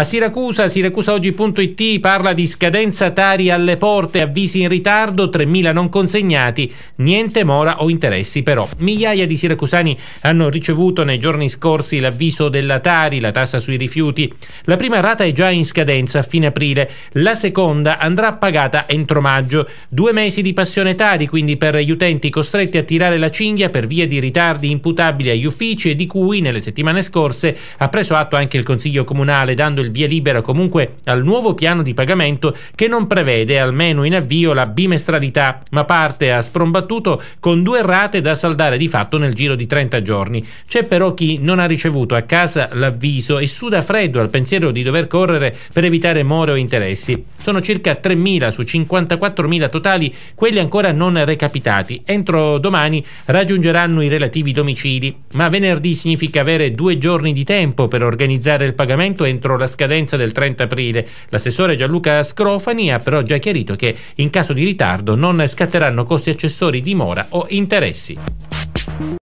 A Siracusa, siracusaoggi.it parla di scadenza Tari alle porte, avvisi in ritardo, 3.000 non consegnati, niente mora o interessi però. Migliaia di siracusani hanno ricevuto nei giorni scorsi l'avviso della Tari, la tassa sui rifiuti. La prima rata è già in scadenza a fine aprile, la seconda andrà pagata entro maggio. Due mesi di passione Tari quindi per gli utenti costretti a tirare la cinghia per via di ritardi imputabili agli uffici e di cui nelle settimane scorse ha preso atto anche il Consiglio Comunale dando il il via libera comunque al nuovo piano di pagamento che non prevede, almeno in avvio, la bimestralità, ma parte a sprombattuto con due rate da saldare di fatto nel giro di 30 giorni. C'è però chi non ha ricevuto a casa l'avviso e suda freddo al pensiero di dover correre per evitare more o interessi. Sono circa 3.000 su 54.000 totali quelli ancora non recapitati. Entro domani raggiungeranno i relativi domicili, ma venerdì significa avere due giorni di tempo per organizzare il pagamento entro la scadenza del 30 aprile. L'assessore Gianluca Scrofani ha però già chiarito che in caso di ritardo non scatteranno costi accessori di mora o interessi.